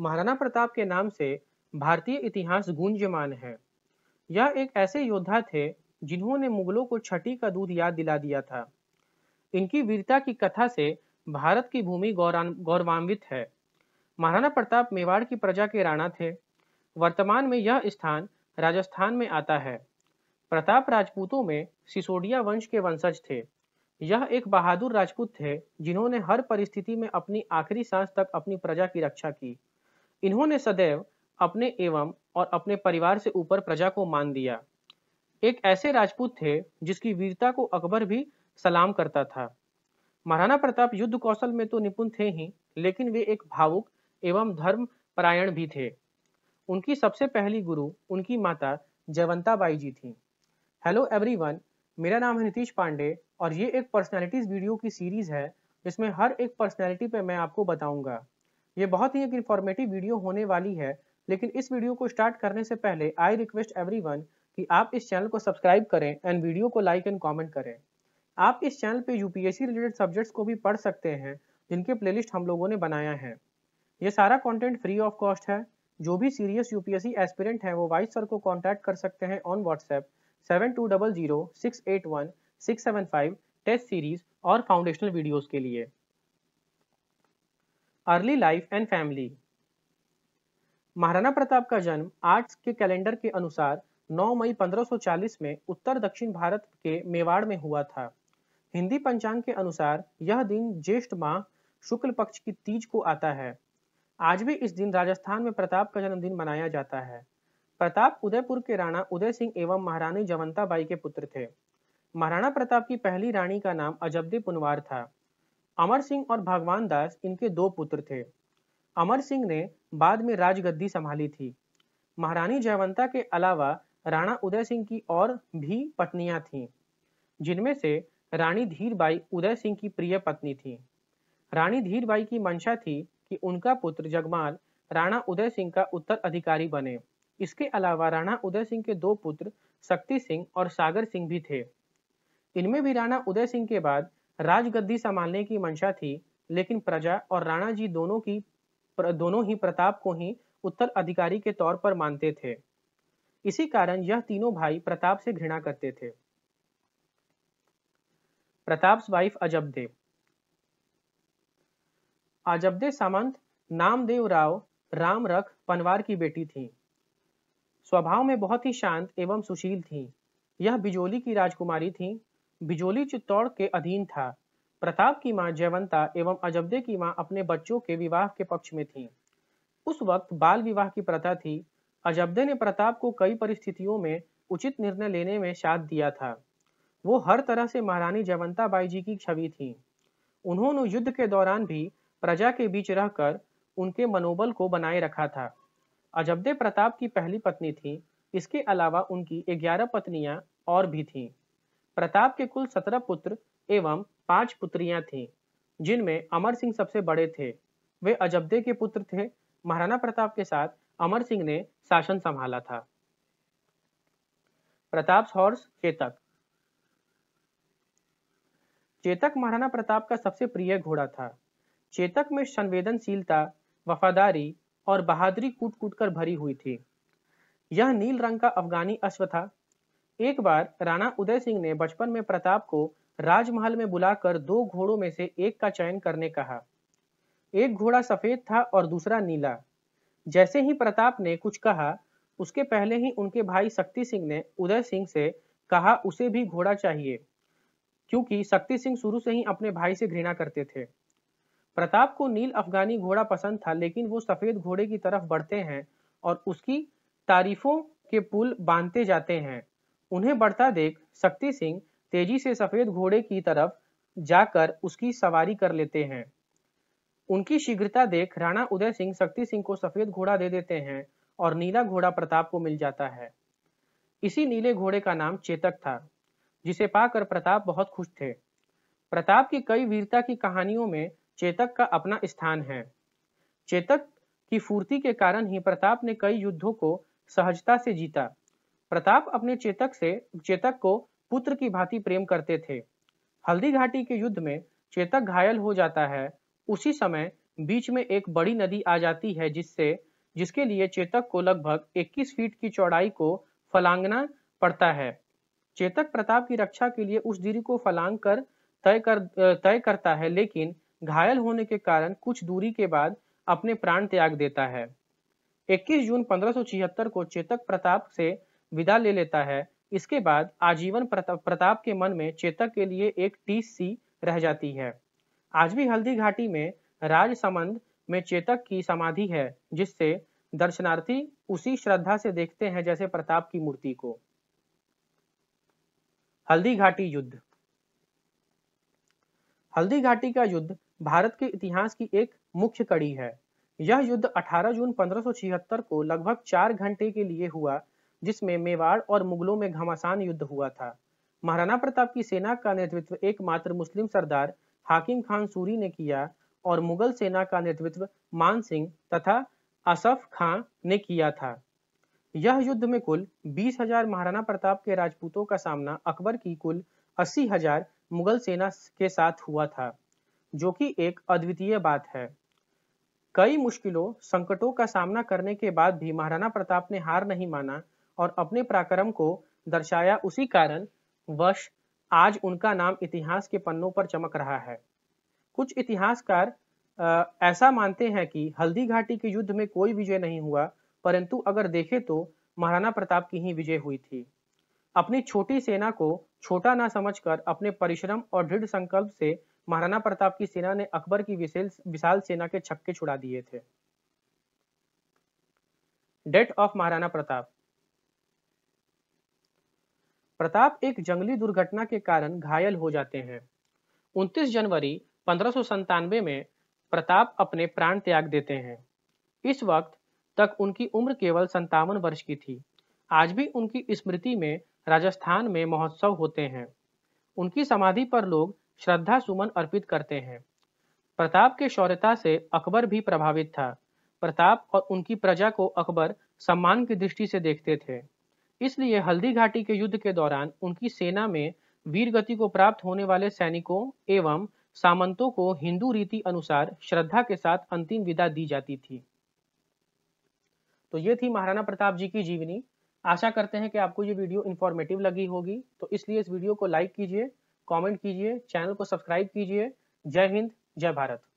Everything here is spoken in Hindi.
महाराणा प्रताप के नाम से भारतीय इतिहास गूंजमान है यह एक ऐसे योद्धा थे जिन्होंने मुगलों को छठी का दूध याद दिला दिया था इनकी वीरता की कथा से भारत की भूमि गौरवान्वित है महाराणा प्रताप मेवाड़ की प्रजा के राणा थे वर्तमान में यह स्थान राजस्थान में आता है प्रताप राजपूतों में सिसोडिया वंश के वंशज थे यह एक बहादुर राजपूत थे जिन्होंने हर परिस्थिति में अपनी आखिरी सांस तक अपनी प्रजा की रक्षा की इन्होंने सदैव अपने एवं और अपने परिवार से ऊपर प्रजा को मान दिया एक ऐसे राजपूत थे जिसकी वीरता को अकबर भी सलाम करता था महाराणा प्रताप युद्ध कौशल में तो निपुण थे ही लेकिन वे एक भावुक एवं धर्म परायण भी थे उनकी सबसे पहली गुरु उनकी माता जयवंताबाई जी थी हेलो एवरीवन मेरा नाम है नीतीश पांडे और ये एक पर्सनालिटीज वीडियो की सीरीज है जिसमें हर एक पर्सनालिटी पे मैं आपको बताऊंगा ये बहुत ही एक इन्फॉर्मेटिव वीडियो होने वाली है लेकिन इस वीडियो को स्टार्ट करने से पहले आई रिक्वेस्ट एवरी कि आप इस चैनल को सब्सक्राइब करें एंड वीडियो को लाइक एंड कॉमेंट करें आप इस चैनल पे यूपीएससी रिलेटेड सब्जेक्ट्स को भी पढ़ सकते हैं जिनके प्लेलिस्ट हम लोगों ने बनाया है ये सारा कंटेंट फ्री ऑफ कॉस्ट है जो भी सीरियस यूपीएससी एस्पिरेंट हैं वो वाइस सर को कॉन्टैक्ट कर सकते हैं on WhatsApp seven two double zero six eight one six seven five test series और फाउंडेशनल वीडियोज़ के लिए early life and family Maharana Pratap का जन्म आर्ट्स के कैलेंडर के अनुसार 9 मई 1540 में उत्तर दक्षिण भारत के मेवाड़ में हुआ था हिंदी पंचांग के अनुसार यह दिन ज्येष्ठ माह शुक्ल पक्ष की तीज को आता है आज भी इस दिन राजस्थान में प्रताप का जन्मदिन मनाया जाता है प्रताप उदयपुर के राणा उदय सिंह एवं महारानी जवंताबाई के पुत्र थे महाराणा प्रताप की पहली रानी का नाम अजबदी पुनवार था अमर सिंह और भगवान दास इनके दो पुत्र थे अमर सिंह ने बाद में राजगद्दी संभाली थी महारानी जयवंता के अलावा राणा उदय सिंह की और भी पत्नियां थीं जिनमें से रानी धीरबाई उदय सिंह की प्रिय पत्नी थी रानी धीरबाई की मंशा थी कि उनका पुत्र जगमाल राणा उदय सिंह का उत्तर अधिकारी बने इसके अलावा राणा उदय सिंह के दो पुत्र शक्ति सिंह और सागर सिंह भी थे इनमें भी राणा उदय सिंह के बाद राजगद्दी संभालने की मंशा थी लेकिन प्रजा और राणा जी दोनों की दोनों ही प्रताप को ही उत्तर अधिकारी के तौर पर मानते थे इसी कारण यह तीनों भाई प्रताप से घृणा करते थे प्रताप वाइफ अजबदे अजबदे सामंत नामदेव राव राम रख पनवार की बेटी थी स्वभाव में बहुत ही शांत एवं सुशील थी यह बिजोली की राजकुमारी थी बिजोली चित्तौड़ के अधीन था प्रताप की मां जयवंता एवं अजबदे की मां अपने बच्चों के विवाह के पक्ष में थीं। उस वक्त बाल विवाह की प्रथा थी अजबदे ने प्रताप को कई परिस्थितियों में उचित निर्णय लेने में साथ दिया था वो हर तरह से महारानी जयवंता बाई जी की छवि थी उन्होंने युद्ध के दौरान भी प्रजा के बीच रहकर उनके मनोबल को बनाए रखा था अजबदे प्रताप की पहली पत्नी थी इसके अलावा उनकी ग्यारह पत्नियां और भी थीं प्रताप के कुल सत्रह पुत्र एवं पांच पुत्रियां थीं जिनमें अमर सिंह सबसे बड़े थे वे अजबदे के पुत्र थे महाराणा प्रताप के साथ अमर सिंह ने शासन संभाला था प्रताप हॉर्स चेतक चेतक महाराणा प्रताप का सबसे प्रिय घोड़ा था चेतक में संवेदनशीलता वफादारी और बहादुरी कूट कूट कर भरी हुई थी यह नील रंग का अफगानी अश्व था एक बार राणा उदय सिंह ने बचपन में प्रताप को राजमहल में बुलाकर दो घोड़ों में से एक का चयन करने कहा एक घोड़ा सफेद था और दूसरा नीला जैसे ही प्रताप ने कुछ कहा उसके पहले ही उनके भाई शक्ति सिंह ने उदय सिंह से कहा उसे भी घोड़ा चाहिए क्योंकि शक्ति सिंह शुरू से ही अपने भाई से घृणा करते थे प्रताप को नील अफगानी घोड़ा पसंद था लेकिन वो सफेद घोड़े की तरफ बढ़ते हैं और उसकी तारीफों के पुल बांधते जाते हैं उन्हें बढ़ता देख शक्ति सिंह तेजी से सफेद घोड़े की तरफ जाकर उसकी सवारी कर लेते हैं उनकी शीघ्रता देख राणा उदय सिंह शक्ति सिंह को सफेद घोड़ा दे देते हैं और नीला घोड़ा प्रताप को मिल जाता है इसी नीले घोड़े का नाम चेतक था जिसे पाकर प्रताप बहुत खुश थे प्रताप की कई वीरता की कहानियों में चेतक का अपना स्थान है चेतक की फूर्ति के कारण ही प्रताप ने कई युद्धों को सहजता से जीता प्रताप अपने चेतक से चेतक को पुत्र की भांति प्रेम करते थे हल्दी घाटी के युद्ध में चेतक घायल हो जाता है उसी समय बीच में एक बड़ी नदी आ जाती है जिससे जिसके लिए चेतक को लगभग 21 फीट की चौड़ाई को फलांगना पड़ता है चेतक प्रताप की रक्षा के लिए उस दूरी को फलांग कर तय कर तय करता है लेकिन घायल होने के कारण कुछ दूरी के बाद अपने प्राण त्याग देता है 21 जून पंद्रह को चेतक प्रताप से विदा ले लेता है इसके बाद आजीवन प्रताप के मन में चेतक के लिए एक टीस सी रह जाती है आज भी हल्दी घाटी में राज समंद में चेतक की समाधि है जिससे दर्शनार्थी उसी श्रद्धा से देखते हैं जैसे प्रताप की मूर्ति को हल्दी घाटी युद्ध हल्दी घाटी का युद्ध भारत के इतिहास की एक मुख्य कड़ी है यह युद्ध 18 जून 1576 को लगभग चार घंटे के लिए हुआ जिसमें मेवाड़ और मुगलों में घमासान युद्ध हुआ था महाराणा प्रताप की सेना का नेतृत्व एकमात्र मुस्लिम सरदार हाकिम खान सूरी ने किया और मुगल सेना का नेतृत्व मान सिंह तथा असफ खान ने किया था यह युद्ध में कुल बीस हजार महाराणा प्रताप के राजपूतों का सामना अकबर की कुल अस्सी हजार मुगल सेना के साथ हुआ था जो कि एक अद्वितीय बात है कई मुश्किलों संकटों का सामना करने के बाद भी महाराणा प्रताप ने हार नहीं माना और अपने पराक्रम को दर्शाया उसी कारण वश आज उनका नाम इतिहास के पन्नों पर चमक रहा है कुछ इतिहासकार ऐसा मानते हैं कि हल्दी घाटी के युद्ध में कोई विजय नहीं हुआ परंतु अगर देखे तो महाराणा प्रताप की ही विजय हुई थी अपनी छोटी सेना को छोटा ना समझकर अपने परिश्रम और दृढ़ संकल्प से महाराणा प्रताप की सेना ने अकबर की विशाल सेना के छक्के छुड़ा दिए थे डेट ऑफ महाराणा प्रताप प्रताप एक जंगली दुर्घटना के कारण घायल हो जाते हैं 29 जनवरी पंद्रह में प्रताप अपने प्राण त्याग देते हैं इस वक्त तक उनकी उम्र केवल संतावन वर्ष की थी आज भी उनकी स्मृति में राजस्थान में महोत्सव होते हैं उनकी समाधि पर लोग श्रद्धा सुमन अर्पित करते हैं प्रताप के शौर्यता से अकबर भी प्रभावित था प्रताप और उनकी प्रजा को अकबर सम्मान की दृष्टि से देखते थे इसलिए हल्दी घाटी के युद्ध के दौरान उनकी सेना में वीर गति को प्राप्त होने वाले सैनिकों एवं सामंतों को हिंदू रीति अनुसार श्रद्धा के साथ अंतिम विदा दी जाती थी तो ये थी महाराणा प्रताप जी की जीवनी आशा करते हैं कि आपको ये वीडियो इन्फॉर्मेटिव लगी होगी तो इसलिए इस वीडियो को लाइक कीजिए कमेंट कीजिए चैनल को सब्सक्राइब कीजिए जय हिंद जय भारत